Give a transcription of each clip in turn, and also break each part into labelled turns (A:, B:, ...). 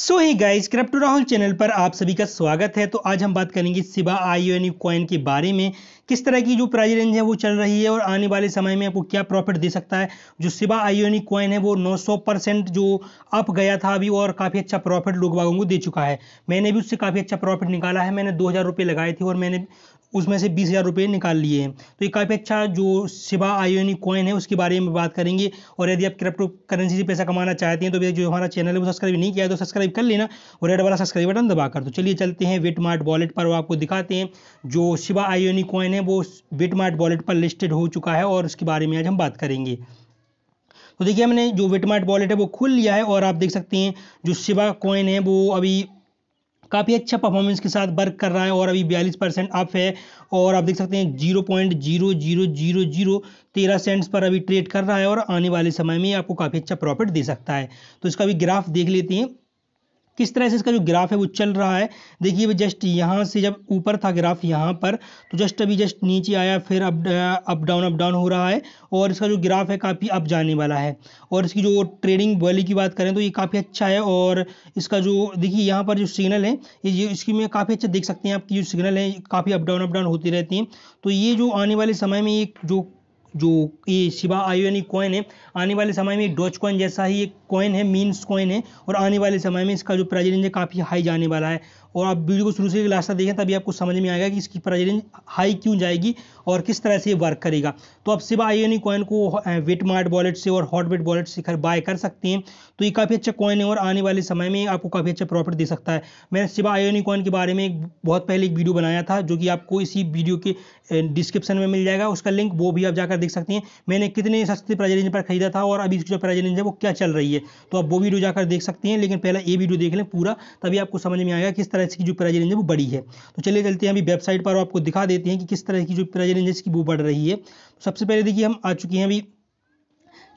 A: सो hi guys crypto Rahul channel पर आप सभी का स्वागत है तो आज हम बात करेंगे सिबा आई एन कॉइन के बारे में किस तरह की जो प्राइस रेंज है वो चल रही है और आने वाले समय में आपको क्या प्रॉफिट दे सकता है जो सिबा आई कॉइन है वो 900 परसेंट जो अप गया था अभी और काफ़ी अच्छा प्रॉफिट लोग बागों को दे चुका है मैंने भी उससे काफ़ी अच्छा प्रॉफिट निकाला है मैंने दो लगाए थे और मैंने उसमें से बीस हज़ार रुपये निकाल लिए हैं तो ये काफ़ी अच्छा जो सिवा आयोनिक कॉइन है उसके बारे में बात करेंगे और यदि आप क्रिप्टो करेंसी से पैसा कमाना चाहते हैं तो जो हमारा चैनल है वो सब्सक्राइब नहीं किया है तो सब्सक्राइब कर लेना और रेड वाला सब्सक्राइब बटन दबा कर तो चलिए चलते हैं मार्ट वॉलेट पर वो आपको दिखाते हैं जो शिवा आयोनिक कॉइन है वो विटमार्ट वॉलेट पर लिस्टेड हो चुका है और उसके बारे में आज हम बात करेंगे तो देखिए हमने जो वेटमार्ट वॉलेट है वो खुल लिया है और आप देख सकते हैं जो शिवा कॉइन है वो अभी काफ़ी अच्छा परफॉर्मेंस के साथ वर्क कर रहा है और अभी बयालीस परसेंट अप है और आप देख सकते हैं zero point zero zero zero zero तेरह सेंट्स पर अभी ट्रेड कर रहा है और आने वाले समय में आपको काफ़ी अच्छा प्रॉफिट दे सकता है तो इसका भी ग्राफ देख लेते हैं किस तरह से इसका जो ग्राफ है वो चल रहा है देखिए भाई जस्ट यहाँ से जब ऊपर था ग्राफ यहाँ पर तो जस्ट अभी जस्ट नीचे आया फिर up up down up down हो रहा है और इसका जो ग्राफ है काफ़ी अप जाने वाला है और इसकी जो ट्रेडिंग वैली की बात करें तो ये काफ़ी अच्छा है और इसका जो देखिए यहाँ पर जो सिग्नल है ये इसकी में काफ़ी अच्छा देख सकते हैं आपकी जो सिग्नल है काफ़ी अप डाउन अप डाउन होती रहती हैं तो ये जो आने वाले समय में ये जो जो ये शिवा आयोनिक कॉइन है आने वाले समय में डॉच कॉइन जैसा ही एक कॉइन है मीन्स कॉइन है और आने वाले समय में इसका जो प्राइस रेंज है काफ़ी हाई जाने वाला है और आप वीडियो को शुरू से लास्ट तक देखें तभी आपको समझ में आएगा कि इसकी प्राइस रेंज हाई क्यों जाएगी और किस तरह से ये वर्क करेगा तो आप सिवा आई कॉइन को वेट मार्ट वॉलेट से और हॉट वेट वॉलेट से बाय कर सकते हैं तो ये काफ़ी अच्छा कॉइन है और आने वाले समय में आपको काफ़ी अच्छा प्रॉफिट दे सकता है मैंने सिवा आई कॉइन के बारे में एक बहुत पहले एक वीडियो बनाया था जो कि आपको इसी वीडियो के डिस्क्रिप्शन में मिल जाएगा उसका लिंक वो भी आप जाकर देख सकते हैं मैंने कितने सस्ते प्राइज रेंज पर खरीदा था और अभी इसकी जो प्राइज रेंज है वो क्या चल रही है तो आप वो वीडियो जाकर देख सकते हैं लेकिन पहला ये वीडियो देख लें पूरा तभी आपको समझ में आएगा किस तरह तरह की जो प्राइज रेंज है वो बढ़ी है तो चलिए चलते हैं अभी वेबसाइट पर आपको दिखा देते हैं कि किस तरह की जो प्राइज रेंज की वो बढ़ रही है तो सबसे पहले देखिए हम आ चुके हैं अभी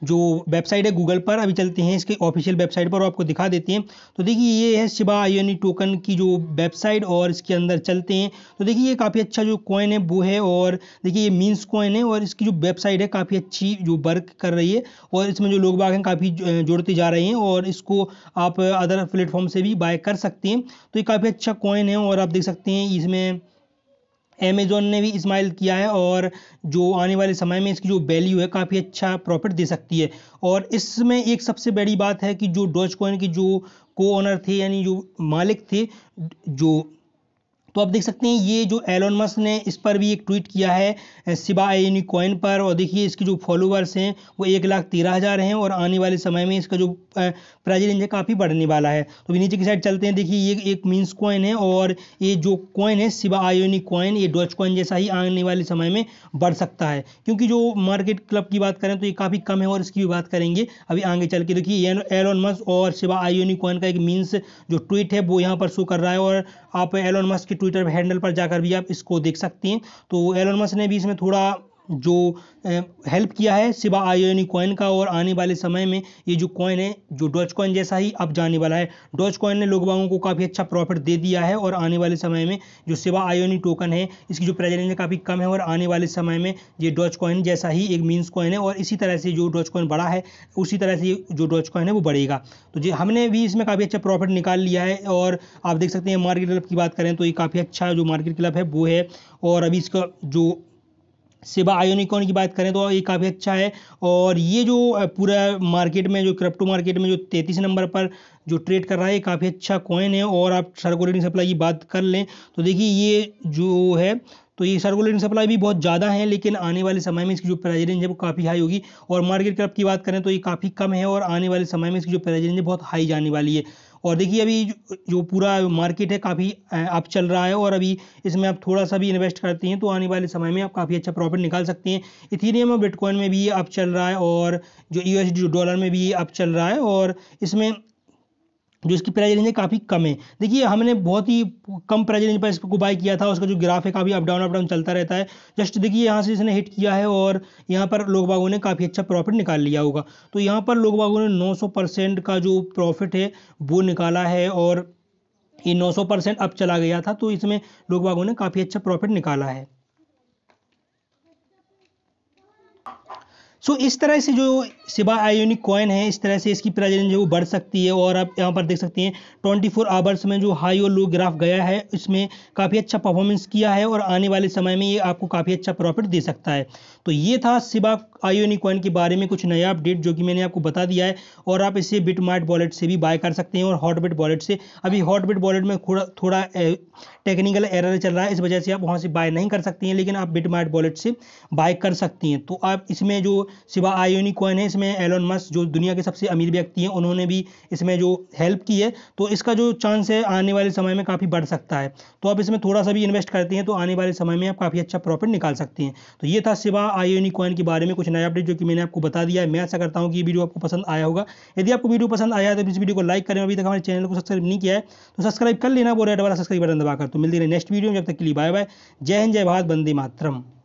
A: जो वेबसाइट है गूगल पर अभी चलते हैं इसके ऑफिशियल वेबसाइट पर आपको दिखा देते हैं तो देखिए ये है शिबा आयोनी टोकन की जो वेबसाइट और इसके अंदर चलते हैं तो देखिए ये काफ़ी अच्छा जो कॉइन है वो है और देखिए ये मीन्स कॉइन है और इसकी जो वेबसाइट है काफ़ी अच्छी जो वर्क कर रही है और इसमें जो लोग बाग हैं काफ़ी जोड़ते जा रहे हैं और इसको आप अदर प्लेटफॉर्म से भी बाय कर सकते हैं तो ये काफ़ी अच्छा कॉइन है और आप देख सकते हैं इसमें अमेज़ोन ने भी इस्माइल किया है और जो आने वाले समय में इसकी जो वैल्यू है काफ़ी अच्छा प्रॉफिट दे सकती है और इसमें एक सबसे बड़ी बात है कि जो डॉज कॉइन की जो को ऑनर थे यानी जो मालिक थे जो तो आप देख सकते हैं ये जो एलोन मस्क ने इस पर भी एक ट्वीट किया है सिबा यूनिकॉइन पर और देखिए इसके जो फॉलोअर्स हैं वो एक लाख तेरह हज़ार हैं और आने वाले समय में इसका जो प्राइज रेंज है काफ़ी बढ़ने वाला है तो अभी नीचे की साइड चलते हैं देखिए ये एक मीन्स कॉइन है और ये जो कॉइन है सिबा आयोनी कॉइन ये डॉच कॉइन जैसा ही आने वाले समय में बढ़ सकता है क्योंकि जो मार्केट क्लब की बात करें तो ये काफ़ी कम है और इसकी भी बात करेंगे अभी आगे चल के देखिए एलोन मस्क और सिबा आयोनी कॉइन का एक मीन्स जो ट्वीट है वो यहाँ पर शो कर रहा है और आप एलोन मस्क के ट्विटर हैंडल पर जाकर भी आप इसको देख सकते हैं तो एलोन मस्क ने भी इसमें थोड़ा जो हेल्प किया है सिवा आयोनी कॉइन का और आने वाले समय में ये जो कॉइन है जो डॉच कॉइन जैसा ही अब जाने वाला है डॉच कॉइन ने लोग को काफ़ी अच्छा प्रॉफिट दे दिया है और आने वाले समय में जो सिवा आयोनी टोकन है इसकी जो प्रेजेंस है काफ़ी कम है और आने वाले समय में ये डॉच कॉइन जैसा ही एक मीन्स कॉइन है और इसी तरह से जो डॉच कॉइन बढ़ा है उसी तरह से जो डॉच कॉइन है वो बढ़ेगा तो जी हमने भी इसमें काफ़ी अच्छा प्रॉफिट निकाल लिया है और आप देख सकते हैं मार्केट क्लब की बात करें तो ये काफ़ी अच्छा जो मार्केट क्लब है वो है और अभी इसका जो सिबा आयोनिकॉन की बात करें तो ये काफ़ी अच्छा है और ये जो पूरा मार्केट में जो क्रिप्टो मार्केट में जो तैंतीस नंबर पर जो ट्रेड कर रहा है ये काफ़ी अच्छा कॉइन है और आप सर्कुलेटिंग सप्लाई की बात कर लें तो देखिए ये जो है तो ये सर्कुलेटिंग सप्लाई भी बहुत ज़्यादा है लेकिन आने वाले समय में इसकी जो प्राइस रेंज है वो काफ़ी हाई होगी और मार्केट कैप की बात करें तो ये काफ़ी कम है और आने वाले समय में इसकी जो प्राइस रेंज है बहुत हाई जाने वाली है और देखिए अभी जो पूरा मार्केट है काफ़ी आप चल रहा है और अभी इसमें आप थोड़ा सा भी इन्वेस्ट करते हैं तो आने वाले समय में आप काफ़ी अच्छा प्रॉफिट निकाल सकते हैं इथीरियम और बिटकॉइन में भी आप चल रहा है और जो यू डॉलर में भी आप चल रहा है और इसमें जो इसकी प्राइज रेंज है काफ़ी कम है देखिए हमने बहुत ही कम प्राइस रेंज पर इसको बाई किया था उसका जो ग्राफ है काफ़ी अप डाउन अप डाउन चलता रहता है जस्ट देखिए यहाँ से इसने हिट किया है और यहाँ पर लोग बागों ने काफ़ी अच्छा प्रॉफिट निकाल लिया होगा तो यहाँ पर लोग बागों ने नौ परसेंट का जो प्रॉफिट है वो निकाला है और ये नौ परसेंट अब चला गया था तो इसमें लोग बागों ने काफ़ी अच्छा प्रॉफिट निकाला है सो so, इस तरह से जो सिबा आयोनिक कॉइन है इस तरह से इसकी प्राइस रेंज है वो बढ़ सकती है और आप यहाँ पर देख सकते हैं 24 फोर आवर्स में जो हाई और लो ग्राफ गया है इसमें काफ़ी अच्छा परफॉर्मेंस किया है और आने वाले समय में ये आपको काफ़ी अच्छा प्रॉफिट दे सकता है तो ये था सिबा आयोनिक कॉइन के बारे में कुछ नया अपडेट जो कि मैंने आपको बता दिया है और आप इसे मार्ट वॉलेट से भी बाय कर सकते हैं और हॉट बिट वॉलेट से अभी हॉट बिट वॉलेट में थोड़ा थोड़ा टेक्निकल एरर चल रहा है इस वजह से आप वहाँ से बाय नहीं कर सकते हैं लेकिन आप मार्ट वॉलेट से बाय कर सकती हैं तो आप इसमें जो सिवा आयोनिक कॉइन है इसमें एलोन मस्क जो दुनिया के सबसे अमीर व्यक्ति हैं उन्होंने भी इसमें जो हेल्प की है तो इसका जो चांस है आने वाले समय में काफ़ी बढ़ सकता है तो आप इसमें थोड़ा सा भी इन्वेस्ट करते हैं तो आने वाले समय में आप काफ़ी अच्छा प्रॉफिट निकाल सकते हैं तो ये था सिवा आयोनिक कॉइन के बारे में कुछ नया अपडेट जो कि मैंने आपको बता दिया है मैं ऐसा करता हूँ कि ये वीडियो आपको पसंद आया होगा यदि आपको वीडियो पसंद आया है तो इस वीडियो को लाइक करें अभी तक हमारे चैनल को सब्सक्राइब नहीं किया है तो सब्सक्राइब कर लेना वो रेड वाला सब्सक्राइब बटन दबाकर तो मिलती है नेक्स्ट वीडियो में जब तक के लिए बाय बाय जय हिंद जय भारत बंदे मातरम